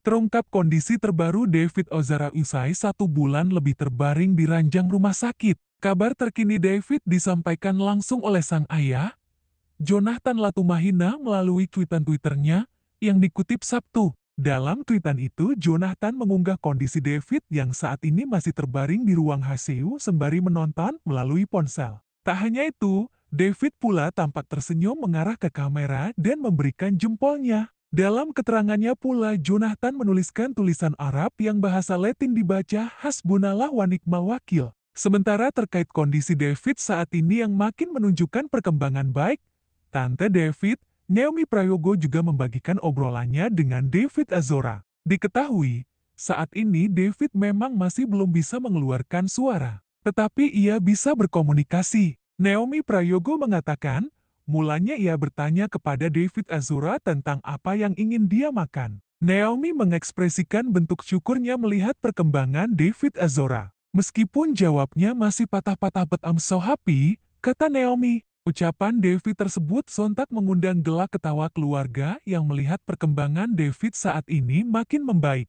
Terungkap kondisi terbaru David Ozara usai satu bulan lebih terbaring di ranjang rumah sakit. Kabar terkini David disampaikan langsung oleh sang ayah, Jonathan Latumahina melalui cuitan Twitternya yang dikutip Sabtu. Dalam cuitan itu, Jonathan mengunggah kondisi David yang saat ini masih terbaring di ruang HCU sembari menonton melalui ponsel. Tak hanya itu, David pula tampak tersenyum mengarah ke kamera dan memberikan jempolnya. Dalam keterangannya pula Jonathan menuliskan tulisan Arab yang bahasa Latin dibaca Hasbunallah wa ni'mal wakil. Sementara terkait kondisi David saat ini yang makin menunjukkan perkembangan baik, Tante David, Naomi Prayogo juga membagikan obrolannya dengan David Azora. Diketahui, saat ini David memang masih belum bisa mengeluarkan suara, tetapi ia bisa berkomunikasi. Naomi Prayogo mengatakan, Mulanya ia bertanya kepada David Azura tentang apa yang ingin dia makan. Naomi mengekspresikan bentuk syukurnya melihat perkembangan David Azura. Meskipun jawabnya masih patah-patah but I'm so happy, kata Naomi. Ucapan David tersebut sontak mengundang gelak ketawa keluarga yang melihat perkembangan David saat ini makin membaik.